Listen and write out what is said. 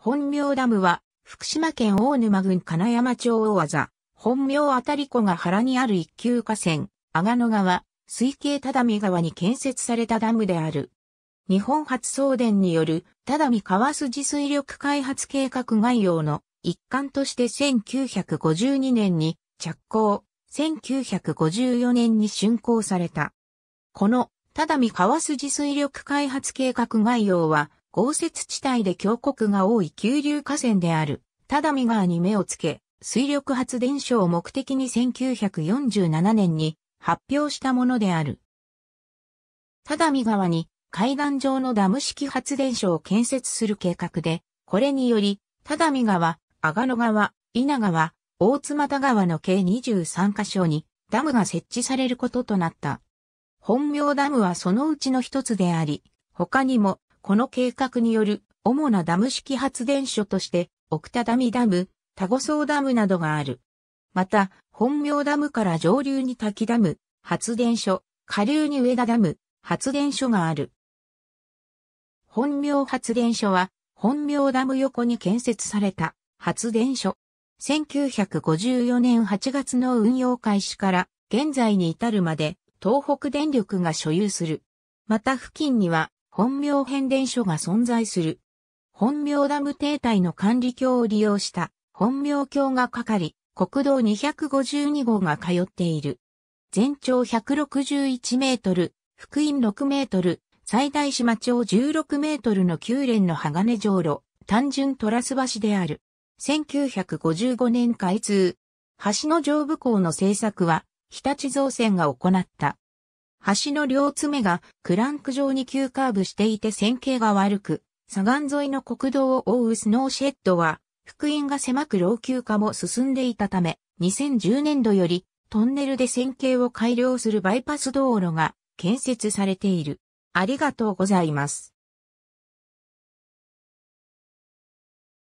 本名ダムは、福島県大沼郡金山町大技、本名あたり湖が原にある一級河川、阿賀野川、水系只見川に建設されたダムである。日本初送電による、只見川筋水力開発計画概要の一環として1952年に着工、1954年に竣工された。この、只見川筋水力開発計画概要は、豪雪地帯で峡谷が多い急流河川である、ただ見川に目をつけ、水力発電所を目的に1947年に発表したものである。ただ見川に階段上のダム式発電所を建設する計画で、これにより、ただ見川、阿賀野川、稲川、大津又川の計23カ所にダムが設置されることとなった。本名ダムはそのうちの一つであり、他にもこの計画による主なダム式発電所として、奥田ダミダム、田五層ダムなどがある。また、本名ダムから上流に滝ダム、発電所、下流に上田ダム、発電所がある。本名発電所は、本名ダム横に建設された発電所。1954年8月の運用開始から現在に至るまで東北電力が所有する。また付近には本名変電所が存在する。本名ダム停滞の管理橋を利用した本名橋がかかり、国道252号が通っている。全長161メートル、福音6メートル、最大島町16メートルの9連の鋼上路、単純トラス橋である。1955年開通。橋の上部港の製作は、日立造船が行った。橋の両爪がクランク状に急カーブしていて線形が悪く、左岸沿いの国道を覆うスノーシェッドは、福音が狭く老朽化も進んでいたため、2010年度よりトンネルで線形を改良するバイパス道路が建設されている。ありがとうございます。